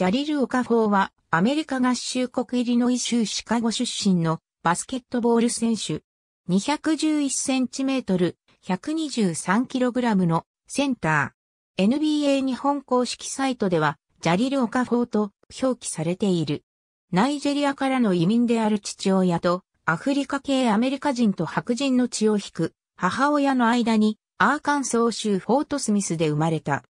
ジャリル・オカフォーは、アメリカ合衆国イリノイ州シカゴ出身のバスケットボール選手。211センチメートル、123キログラムのセンター。NBA 日本公式サイトでは、ジャリル・オカフォーと表記されている。ナイジェリアからの移民である父親と、アフリカ系アメリカ人と白人の血を引く、母親の間に、アーカンソー州フォートスミスで生まれた。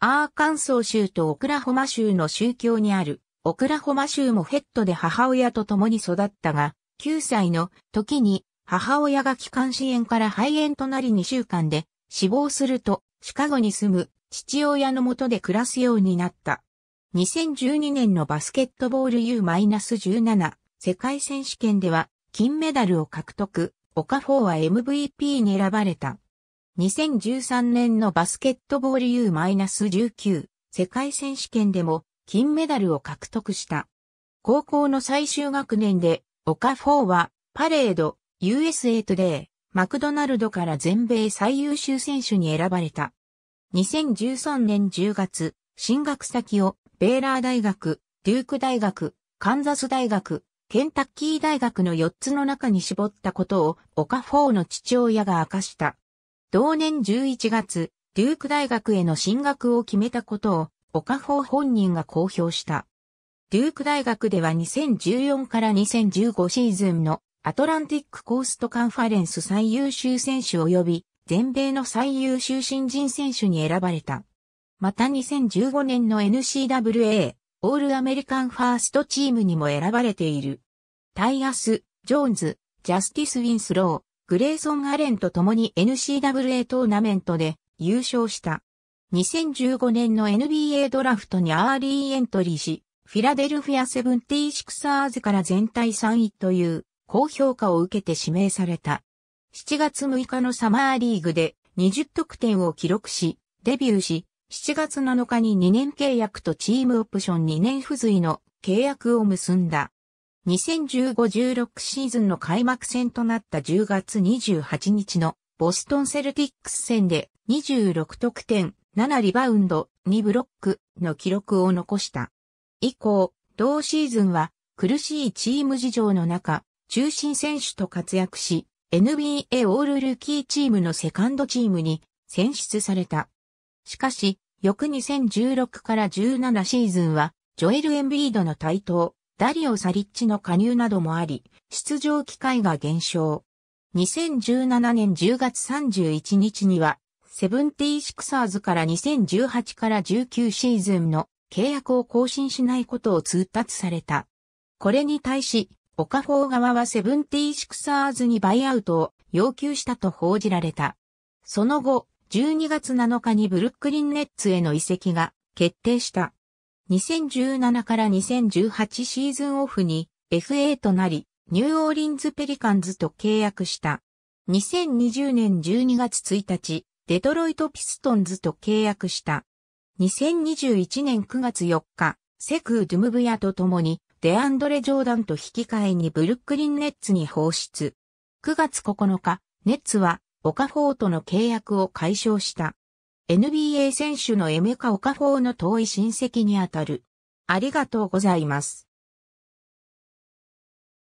アーカンソー州とオクラホマ州の宗教にある、オクラホマ州もヘッドで母親と共に育ったが、9歳の時に母親が気管支炎から肺炎となり2週間で死亡すると、シカゴに住む父親のもとで暮らすようになった。2012年のバスケットボール U-17 世界選手権では金メダルを獲得、オカフォーは MVP に選ばれた。2013年のバスケットボール U-19 世界選手権でも金メダルを獲得した。高校の最終学年で、オカフォーは、パレード、USA Today、マクドナルドから全米最優秀選手に選ばれた。2013年10月、進学先を、ベーラー大学、デューク大学、カンザス大学、ケンタッキー大学の4つの中に絞ったことを、オカフォーの父親が明かした。同年11月、デューク大学への進学を決めたことを、岡方本人が公表した。デューク大学では2014から2015シーズンのアトランティックコーストカンファレンス最優秀選手及び全米の最優秀新人選手に選ばれた。また2015年の n c w a オールアメリカンファーストチームにも選ばれている。タイアス、ジョーンズ、ジャスティス・ウィンスロー。グレーソン・アレンと共に n c w a トーナメントで優勝した。2015年の NBA ドラフトにアーリーエントリーし、フィラデルフィア・セブンティシクサーズから全体3位という高評価を受けて指名された。7月6日のサマーリーグで20得点を記録し、デビューし、7月7日に2年契約とチームオプション2年付随の契約を結んだ。2015-16シーズンの開幕戦となった10月28日のボストンセルティックス戦で26得点、7リバウンド、2ブロックの記録を残した。以降、同シーズンは苦しいチーム事情の中、中心選手と活躍し、NBA オールルーキーチームのセカンドチームに選出された。しかし、翌2016から17シーズンは、ジョエル・エンビードの台頭、ダリオ・サリッチの加入などもあり、出場機会が減少。2017年10月31日には、セブンティーシクサーズから2018から19シーズンの契約を更新しないことを通達された。これに対し、オカフォー側はセブンティーシクサーズにバイアウトを要求したと報じられた。その後、12月7日にブルックリンネッツへの移籍が決定した。2017から2018シーズンオフに FA となり、ニューオーリンズペリカンズと契約した。2020年12月1日、デトロイトピストンズと契約した。2021年9月4日、セクー・ドゥムブヤと共に、デアンドレ・ジョーダンと引き換えにブルックリン・ネッツに放出。9月9日、ネッツは、オカフォーとの契約を解消した。NBA 選手のエメカ・オカフォーの遠い親戚にあたる。ありがとうございます。